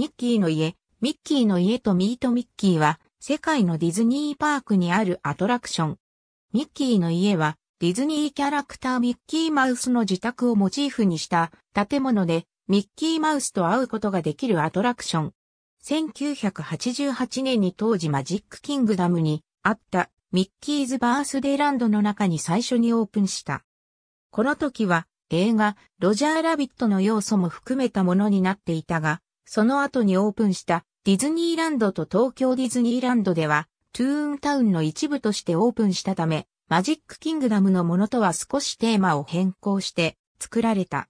ミッキーの家、ミッキーの家とミートミッキーは、世界のディズニーパークにあるアトラクション。ミッキーの家は、ディズニーキャラクターミッキーマウスの自宅をモチーフにした建物で、ミッキーマウスと会うことができるアトラクション。1988年に当時マジックキングダムにあったミッキーズバースデーランドの中に最初にオープンした。この時は映画ロジャーラビットの要素も含めたものになっていたが、その後にオープンしたディズニーランドと東京ディズニーランドでは、トゥーンタウンの一部としてオープンしたため、マジックキングダムのものとは少しテーマを変更して作られた。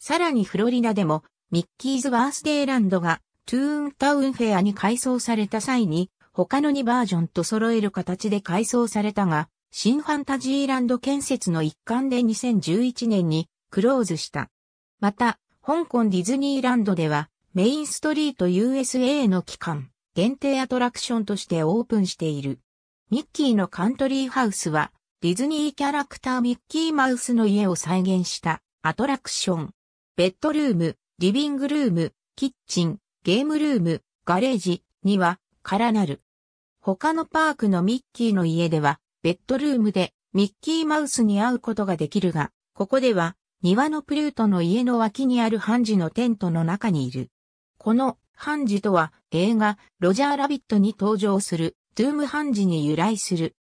さらにフロリダでも、ミッキーズバースデーランドがトゥーンタウンフェアに改装された際に、他の2バージョンと揃える形で改装されたが、新ファンタジーランド建設の一環で2011年にクローズした。また、香港ディズニーランドでは、メインストリート USA の期間、限定アトラクションとしてオープンしている。ミッキーのカントリーハウスは、ディズニーキャラクターミッキーマウスの家を再現したアトラクション。ベッドルーム、リビングルーム、キッチン、ゲームルーム、ガレージには、からなる。他のパークのミッキーの家では、ベッドルームでミッキーマウスに会うことができるが、ここでは、庭のプルートの家の脇にあるハンジのテントの中にいる。このハンジとは映画ロジャーラビットに登場するドゥームハンジに由来する。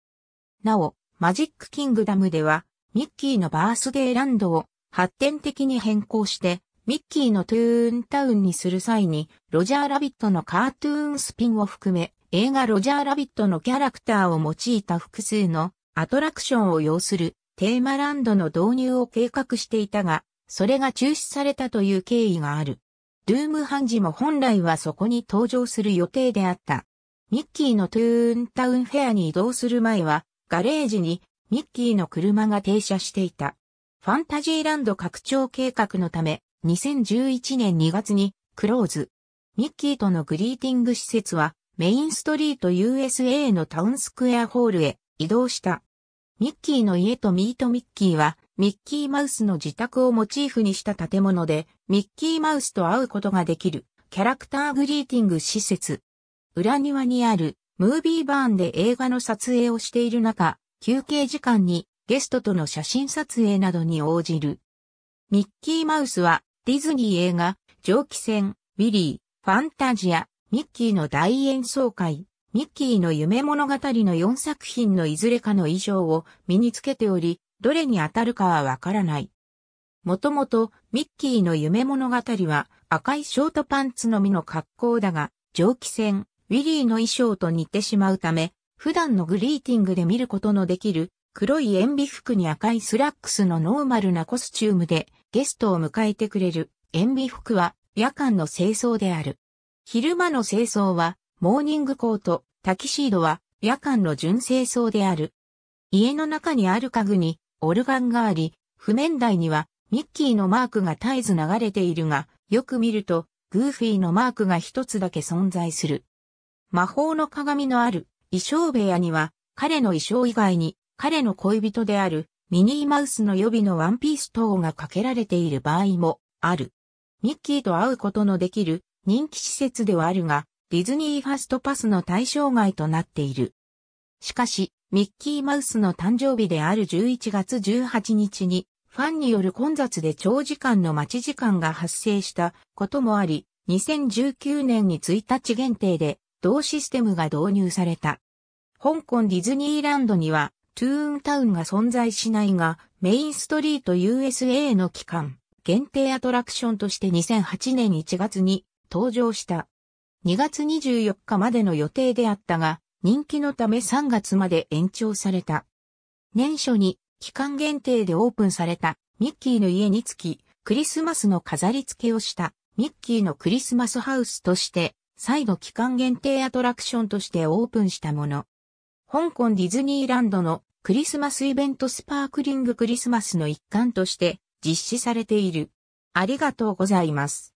なお、マジックキングダムではミッキーのバースデーランドを発展的に変更してミッキーのトゥーンタウンにする際にロジャーラビットのカートゥーンスピンを含め映画ロジャーラビットのキャラクターを用いた複数のアトラクションを要するテーマランドの導入を計画していたが、それが中止されたという経緯がある。ゥームハンジも本来はそこに登場する予定であった。ミッキーのトゥーンタウンフェアに移動する前は、ガレージにミッキーの車が停車していた。ファンタジーランド拡張計画のため、2011年2月にクローズ。ミッキーとのグリーティング施設は、メインストリート USA のタウンスクエアホールへ移動した。ミッキーの家とミートミッキーはミッキーマウスの自宅をモチーフにした建物で、ミッキーマウスと会うことができる、キャラクターグリーティング施設。裏庭にある、ムービーバーンで映画の撮影をしている中、休憩時間にゲストとの写真撮影などに応じる。ミッキーマウスは、ディズニー映画、蒸気船、ウィリー、ファンタジア、ミッキーの大演奏会、ミッキーの夢物語の4作品のいずれかの衣装を身につけており、どれに当たるかはわからない。もともと、ミッキーの夢物語は、赤いショートパンツのみの格好だが、蒸気船、ウィリーの衣装と似てしまうため、普段のグリーティングで見ることのできる、黒い塩ビ服に赤いスラックスのノーマルなコスチュームで、ゲストを迎えてくれる、塩ビ服は、夜間の清掃である。昼間の清掃は、モーニングコート、タキシードは、夜間の純清掃である。家の中にある家具に、オルガンがあり、譜面台にはミッキーのマークが絶えず流れているが、よく見ると、グーフィーのマークが一つだけ存在する。魔法の鏡のある衣装部屋には、彼の衣装以外に、彼の恋人であるミニーマウスの予備のワンピース等がかけられている場合もある。ミッキーと会うことのできる人気施設ではあるが、ディズニーファストパスの対象外となっている。しかし、ミッキーマウスの誕生日である11月18日に、ファンによる混雑で長時間の待ち時間が発生したこともあり、2019年に1日限定で同システムが導入された。香港ディズニーランドにはトゥーンタウンが存在しないが、メインストリート USA の期間限定アトラクションとして2008年1月に登場した。2月24日までの予定であったが、人気のため3月まで延長された。年初に期間限定でオープンされたミッキーの家につき、クリスマスの飾り付けをしたミッキーのクリスマスハウスとして、再度期間限定アトラクションとしてオープンしたもの。香港ディズニーランドのクリスマスイベントスパークリングクリスマスの一環として実施されている。ありがとうございます。